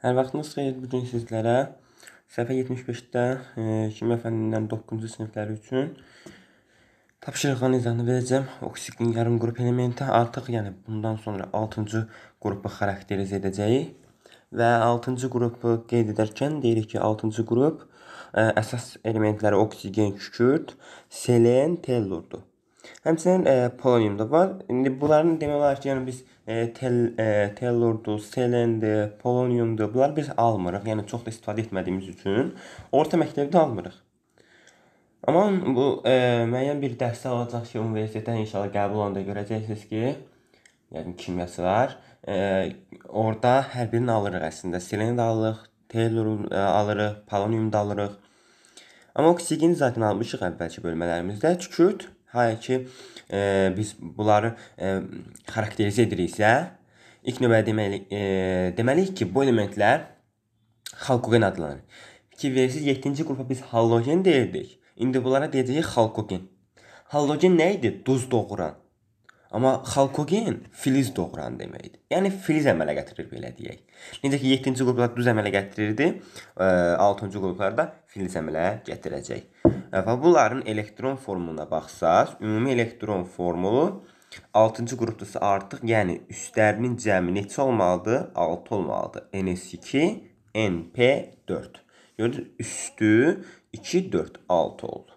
Hər vaxtınız xeyir. Bu gün sizlərə səhifə 75-də e, kimya fənnindən 9-cu sinifləri üçün tapşırıqların izahını verəcəm. Oksidin yarım qrup elementi artıq, yəni bundan sonra 6-cı qrupu xarakterizə edəcəyik. Və 6-cı qrupu qeyd edərkən deyirik ki, 6-cı qrup ə, e, əsas elementləri oksigen, kükürt, selen, tellurdur. Həmçinin e, polonium da var. İndi bunların demək olar ki, yəni biz E, tel, e, tellurdu, selendi, poloniumdu. Bunlar biz almırıq. Yəni çox da istifadə etmədiyimiz üçün orta məktəbdə almırıq. Amma bu e, müəyyən bir dərs alacaq ki, universitetdən inşallah qəbul olanda görəcəksiniz ki, yəni kimyaçılar e, orada hər birini alırıq əslində. Selendi alırıq, telluru e, alırıq, polonium da alırıq. Amma oksigen zaten almışıq əvvəlki bölmələrimizdə. Tükürt Hayır ki, e, biz bunları e, xarakterizə ediriksə, ilk növbədə deməli, e, deməliyik ki, bu elementlər xalkogen adlanır. Fikir verirsiniz, 7-ci qrupa biz halogen deyirdik. İndi bunlara deyəcəyik xalkogen. Halogen nə idi? Duz doğuran. Amma xalkogen filiz doğuran deməkdir. Yəni filiz əmələ gətirir belə deyək. Necə ki 7-ci qruplar duz əmələ gətirirdi, 6-cı e, qruplarda filiz əmələ gətirəcək. Və bunların elektron formuna baxsaq, ümumi elektron formulu 6-cı qrupdursa artıq, yəni üstlərinin cəmi neçə olmalıdır? 6 olmalıdır. NS2, NP4. Gördünüz, üstü 2, 4, 6 oldu.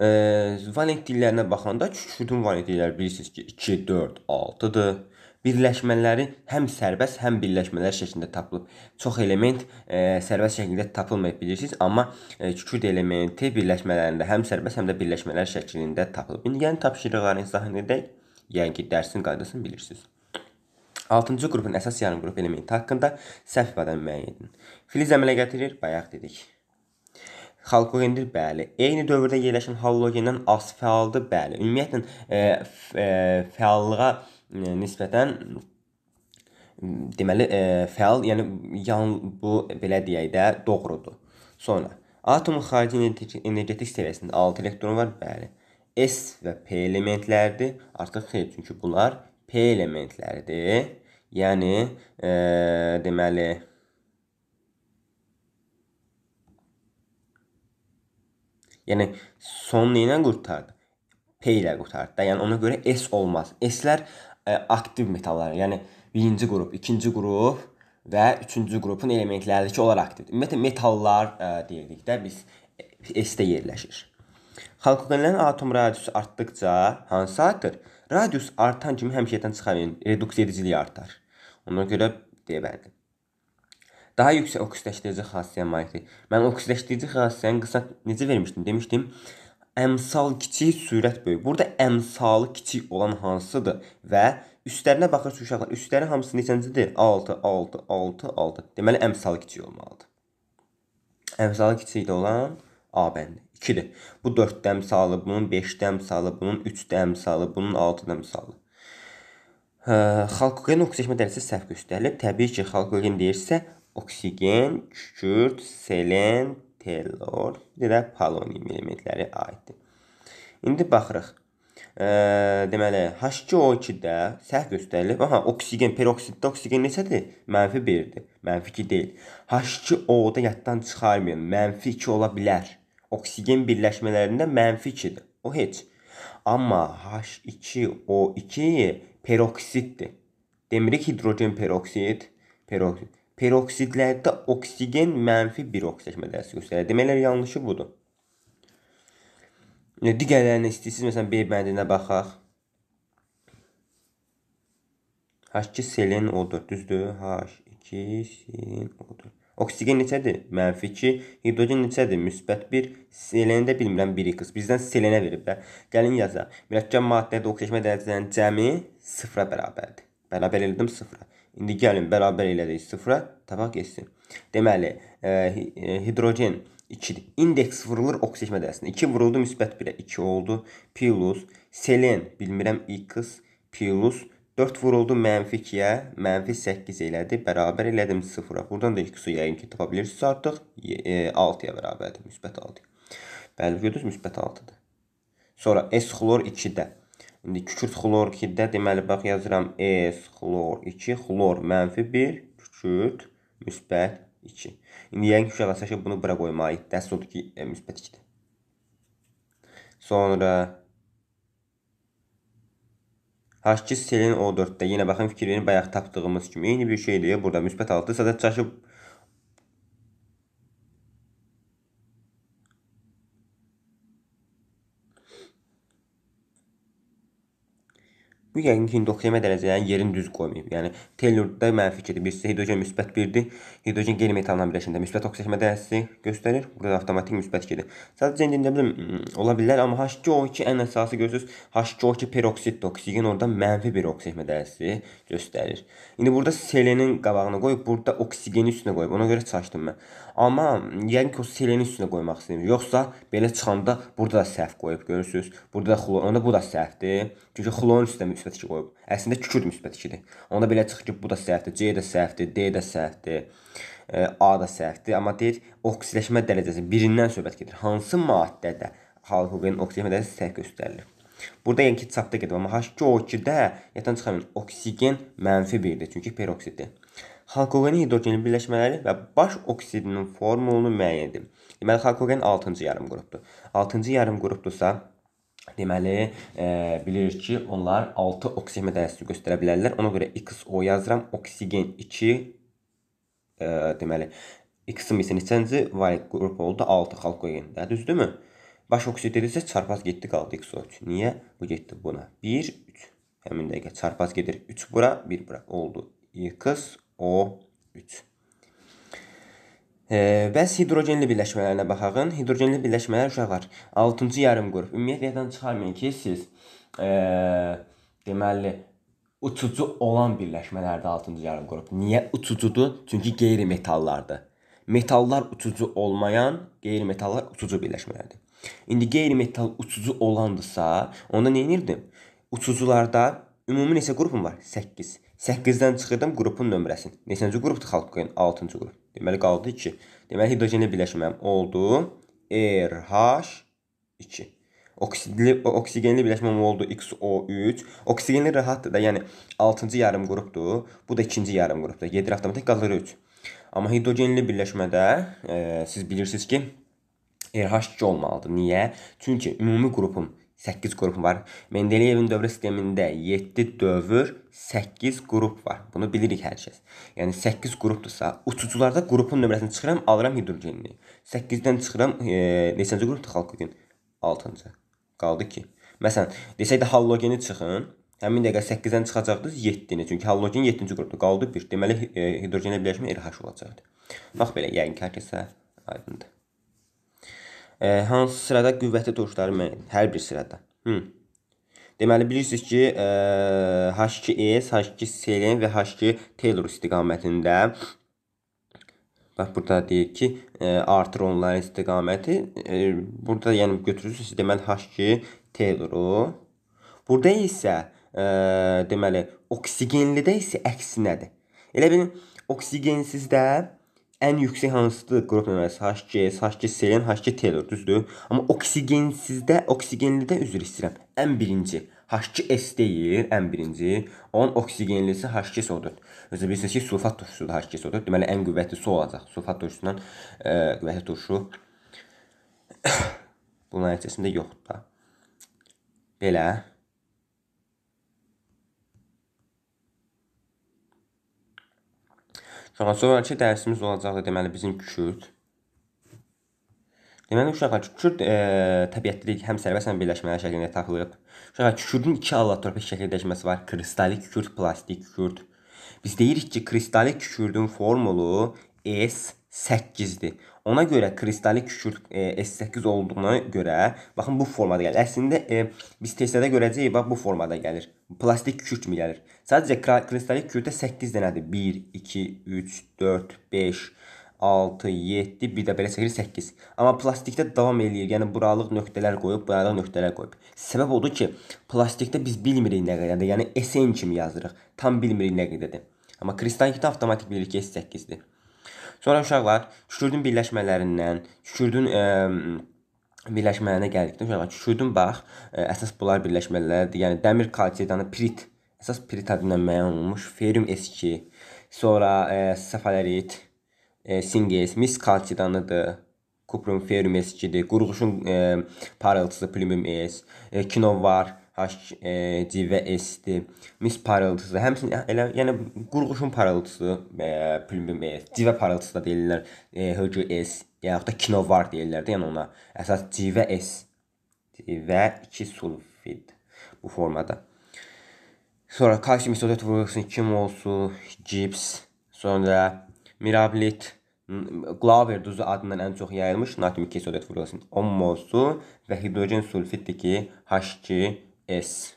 E, valent dillərinə baxanda, kükürdün valent dilləri bilirsiniz ki, 2, 4, 6-dır birləşmələri həm sərbəst, həm birləşmələr şəklində tapılıb. Çox element e, sərbəst şəkildə tapılmayıb bilirsiniz, amma e, kükürd elementi birləşmələrində həm sərbəst, həm də birləşmələr şəklində tapılıb. İndi yəni tapşırıqları izah edək. Yəni ki, dərsin qaydasını bilirsiniz. 6-cı qrupun əsas yarım qrup elementi haqqında səhv ifadən müəyyən edin. Filiz əmələ gətirir, bayaq dedik. Halkogendir, bəli. Eyni dövrdə yerləşən halogendən az fəaldır, bəli. Ümumiyyətlə e, e, fəallığa e, nisbətən deməli e, fəal, yəni yan bu belə deyək də doğrudur. Sonra atomun xarici energetik səviyyəsində 6 elektron var, bəli. S və P elementləridir. Artıq xeyr, çünki bunlar P elementləridir. Yəni e, deməli Yəni son nə ilə qurtardı? P ilə qurtardı da. Yəni ona görə S olmaz. S-lər E, aktiv metallar, yəni birinci qrup, ikinci qrup və üçüncü qrupun elementlərdəki onlar aktivdir. Ümumiyyətlə metallar e, deyirdikdə biz S-də yerləşir. Xalqogenlərin atom radiusu artdıkca hansı artır? Radius artan kimi həmişədən çıxan yəni reduksiya ediciliyi artar. Ona görə deyə bilərdim. Daha yüksək oksidləşdirici xassəyə malikdir. Mən oksidləşdirici xassənin qısa necə vermişdim? Demişdim, Əmsal kiçik, sürət böyük. Burada əmsalı kiçik olan hansıdır? Və üstlərinə baxırsınız uşaqlar. Üstləri hamısı neçəncidir? 6, 6, 6, 6. Deməli əmsalı kiçik olmalıdır. Əmsalı kiçik olan A bəndi. 2-dir. Bu 4-də əmsalı, bunun 5-də əmsalı, bunun 3-də əmsalı, bunun 6-da əmsalı. Hə, xalqogen oksigen dərəcəsi səhv göstərilib. Təbii ki, xalqogen deyirsə, oksigen, kükürt, selen, Taylor, bir də Polonium elementləri aiddir. İndi baxırıq. E, deməli H2O2-də səhv göstərilib. Aha, oksigen peroksiddə oksigen neçədir? Mənfi 1-dir. Mənfi 2 deyil. H2O-da yaddan çıxarmayın. Mənfi 2 ola bilər. Oksigen birləşmələrində mənfi 2-dir. O heç. Amma H2O2 peroksiddir. Demirik hidrogen peroksid, peroksid peroksidlərdə oksigen mənfi bir oksidaşmə təsir göstərir. Deməli yanlışı budur. E, digərlərini istəyirsiniz məsələn B bəndinə baxaq. H2 selen odur, düzdür? H2 selen odur. Oksigen neçədir? Mənfi 2. Hidrogen neçədir? Müsbət 1. Seleni də bilmirəm 1 qız. Bizdən selenə veriblər. Gəlin yazaq. Mürəkkəb maddədə oksidaşmə dərəcələrinin cəmi 0-a bərabərdir. Bərabər elədim 0-a. İndi gəlin bərabər elədik 0-a, tapaq S-i. Deməli, e, e hidrogen 2-dir. İndeks vurulur oksigen mədəsinə. 2 vuruldu müsbət 1-ə 2 oldu. Plus selen bilmirəm x plus 4 vuruldu mənfi 2-yə, mənfi 8 elədi. Bərabər elədim 0-a. Buradan da x-u yəqin ki, tapa bilirsiniz artıq. E, 6-ya bərabərdir, müsbət 6. Bəli, gördünüz müsbət 6-dır. Sonra S xlor 2-də İndi kükürt xlorkiddə deməli bax yazıram S xlor 2, xlor mənfi 1, kükürt müsbət 2. İndi yəni ki, uşaq əsəşə bunu bura qoymalıyıq. Dəst oldu ki, e, müsbət 2-dir. Sonra H2 selin O4-də yenə baxın fikir verin, bayaq tapdığımız kimi eyni bir şeydir. Burada müsbət 6 sadəcə çaşıb Bu yəqin ki, indoksimə dərəcələrinin yerini düz qoymayıb. Yəni tellurda mənfi 2-dir, birisi hidrogen müsbət 1-dir. Hidrogen gel metalından birləşəndə müsbət oksidalaşmə dərəcəsi göstərir. Burada avtomatik müsbət 2-dir. Sadəcə indi nə bilim ola bilər, amma H2O2 ən əsası görürsüz, H2O2 peroksiddir. Oksigen orada mənfi bir oksidalaşmə dərəcəsi göstərir. İndi burada selenin qabağını qoyub, burada oksigeni üstünə qoyub. Ona görə çaşdım mən. Amma yəqin ki, o Seleni üstünə qoymaq istəyir. Yoxsa belə çıxanda burada da səhv qoyub, görürsüz? Burada da xlor, onda bu da səhvdir. Çünki xlorun üstə müsbət 2 qoyub. Əslində kükürt müsbət 2-dir. Onda belə çıxır ki, bu da səhvdir, C də səhvdir, D də səhvdir. E, A da səhvdir, amma deyir oksidləşmə dərəcəsi birindən söhbət gedir. Hansı maddədə halhoven oksidləşmə dərəcəsi səhv göstərilir? Burada yəni ki, çapda gedir, amma H2O2-də yatan çıxan oksigen mənfi 1-dir, çünki peroksiddir. Hakogen hidrogenli birləşmələri və baş oksidinin formulunu müəyyən edin. Deməli hakogen 6-cı yarım qrupdur. 6-cı yarım qrupdursa Deməli, e, bilirik ki, onlar 6 oksigen dərəcəsi göstərə bilərlər. Ona görə XO yazıram. Oksigen 2 e, deməli, X-im isə neçənci valet qrup oldu? 6 halkogen. Də düzdürmü? Baş oksid dedirsə çarpaz getdi qaldı XO3. Niyə? Bu getdi buna. 1 3 həmin dəqiqə çarpaz gedir 3 bura, 1 bura oldu. X O3. E, bəs hidrogenli birləşmələrinə baxağın. Hidrogenli birləşmələr uşaqlar 6-cı yarım qrup. Ümumiyyətlə yaddan çıxarmayın ki, siz e, deməli uçucu olan birləşmələrdə 6-cı yarım qrup. Niyə uçucudur? Çünki qeyri-metallardır. Metallar uçucu olmayan qeyri-metallar uçucu birləşmələrdir. İndi qeyri-metal uçucu olandırsa, onda nə edirdim? Uçucularda ümumi neçə qrupum var? 8. 8-dən çıxırdım qrupun nömrəsini. Neçənci qrupdur Xalqoyun? 6-cı qrup. Deməli qaldı 2. Deməli hidrogenli birləşməm oldu RH2. Oksidli oksigenli birləşməm oldu XO3. Oksigenli rahatdır da, yəni 6-cı yarım qrupdur. Bu da 2-ci yarım qrupdur. 7 avtomatik qalır 3. Amma hidrogenli birləşmədə e, siz bilirsiniz ki, RH2 olmalıdır. Niyə? Çünki ümumi qrupun 8 qrup var. Mendeleyevin dövrə sistemində 7 dövr, 8 qrup var. Bunu bilirik hər kəs. Yəni 8 qrupdursa, uçucularda qrupun nömrəsini çıxıram, alıram hidrogenini. 8-dən çıxıram, e, neçənci qrupdur xalqogen? 6-cı. Qaldı ki. Məsələn, desək də halogeni çıxın. Həmin dəqiqə 8-dən çıxacaqdınız 7-ni, çünki halogen 7-ci qrupdur. Qaldı 1. Deməli e, hidrogenlə birləşmə RH olacaqdı. Bax belə, yəqin ki, hər kəsə aydındır. E, hansı sırada qüvvətli tuşları müəyyən, hər bir sırada. Hı. Deməli bilirsiniz ki, e, H2S, e H2Selen və H2 Taylor istiqamətində Bax burada deyir ki, e, artır onların istiqaməti. E, burada yəni götürürsüz deməli H2 Taylor-u. Burada isə e, deməli oksigenlidə isə əksinədir. Elə bilin oksigensizdə ən yüksək hansıdır qrup nömrəsi? H2S, H2SN, H2T4, düzdür? Amma oksigensizdə, oksigenlidə üzr istəyirəm. Ən birinci H2S deyil, ən birinci. Onun oksigenlisi H2SO4. Özü bilirsiniz ki, sulfat turşusudur H2SO4. Deməli ən qüvvətli su olacaq. Sulfat turşusundan e, qüvvətli turşu bunun nəticəsində yoxdur da. Belə Sonra sonrakı dərsimiz olacaq da deməli bizim kürd. Deməli uşaqlar kürd e, təbiətlilik həm sərbəst həm birləşməli şəklində tapılıb. Uşaqlar kürdün iki allatropi şəkildəşməsi var. Kristalik kürd, plastik kürd. Biz deyirik ki, kristalik kürdün formulu S 8-dir. Ona görə kristalik kükürt e, S8 olduğuna görə, baxın bu formada gəlir. Əslində e, biz testdə görəcəyik, bax bu formada gəlir. Plastik kükürt mi gəlir? Sadəcə kristalik kükürtdə 8 dənədir. 1 2 3 4 5 6 7 bir də belə çəkir 8. Amma plastikdə davam eləyir. Yəni buralıq nöqtələr qoyub, buralıq nöqtələr qoyub. Səbəb odur ki, plastikdə biz bilmirik nə qədərdir. Yəni SN kimi yazırıq. Tam bilmirik nə qədərdir. Amma kristallikdə avtomatik bilirik ki, S8-dir. Sonra uşaqlar Kükürdün birləşmələrindən, Kükürdün ə, birləşmələrinə gəldikdə uşaqlar Kükürdün bax ə, əsas bunlar birləşmələrdir. Yəni dəmir kalsidanı pirit, əsas pirit adından müəyyən olunmuş ferium S2, sonra ə, sefalerit, ə, singes, mis kalsidanıdır kuprum fermes gidi, qurğuşun e, parıltısı plümüm es, e, kinovar, HC e, və S-dir. Mis parıltısı, həmçinin hə, elə yəni qurğuşun parıltısı, e, civə parıltısı da deyirlər, e, HGS, yaxud da kinovar deyirlər də, yəni ona əsas civə S və 2 sulfid bu formada. Sonra kalsium isotat vurğusunun kim olsu, gips, sonra mirablit, Glover duzu adından ən çox yayılmış natrium isotat vurğusunun 10 molsu və hidrogen sulfiddir ki, H2 S.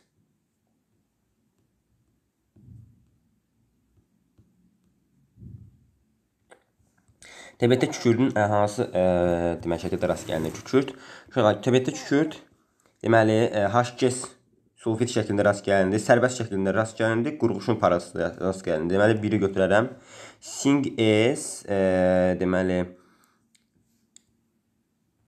Təbiətdə kükürdün ə, hansı ə, e, deməli şəkildə rast gəlinir kükürd? Uşaqlar, təbiətdə kükürd deməli e, H2S sulfit şəklində rast gəlinir, sərbəst şəklində rast gəlinir, qurğuşun parası rast gəlinir. Deməli biri götürərəm. Sing S ə, e, deməli